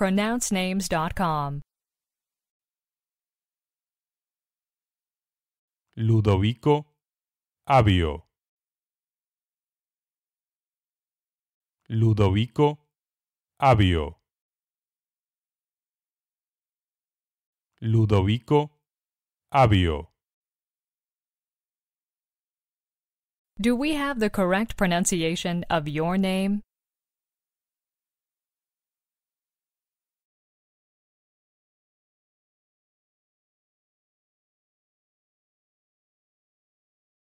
pronouncenames.com. Ludovico Avio. Ludovico Avio. Ludovico Avio. Do we have the correct pronunciation of your name?